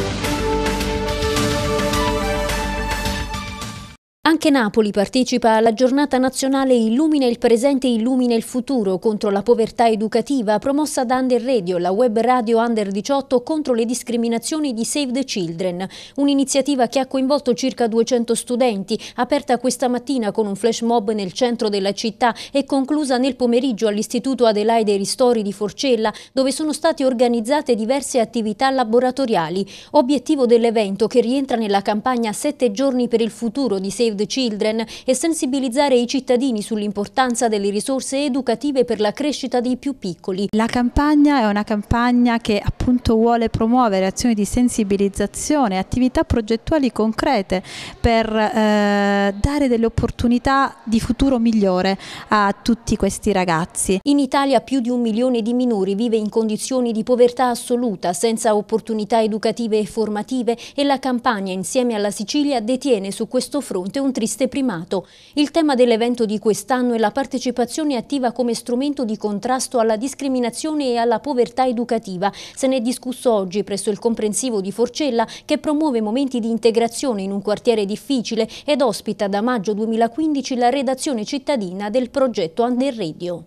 Thank you. Anche Napoli partecipa alla giornata nazionale Illumina il presente, illumina il futuro contro la povertà educativa promossa da Under Radio, la web radio Under 18 contro le discriminazioni di Save the Children, un'iniziativa che ha coinvolto circa 200 studenti, aperta questa mattina con un flash mob nel centro della città e conclusa nel pomeriggio all'Istituto Adelaide Ristori di Forcella, dove sono state organizzate diverse attività laboratoriali. Obiettivo dell'evento, che rientra nella campagna Sette giorni per il futuro di Save the Children the Children e sensibilizzare i cittadini sull'importanza delle risorse educative per la crescita dei più piccoli. La campagna è una campagna che appunto appunto vuole promuovere azioni di sensibilizzazione, attività progettuali concrete per eh, dare delle opportunità di futuro migliore a tutti questi ragazzi. In Italia più di un milione di minori vive in condizioni di povertà assoluta, senza opportunità educative e formative e la campagna insieme alla Sicilia detiene su questo fronte un triste primato. Il tema dell'evento di quest'anno è la partecipazione attiva come strumento di contrasto alla discriminazione e alla povertà educativa. Se ne è discusso oggi presso il comprensivo di Forcella che promuove momenti di integrazione in un quartiere difficile ed ospita da maggio 2015 la redazione cittadina del progetto Under Radio.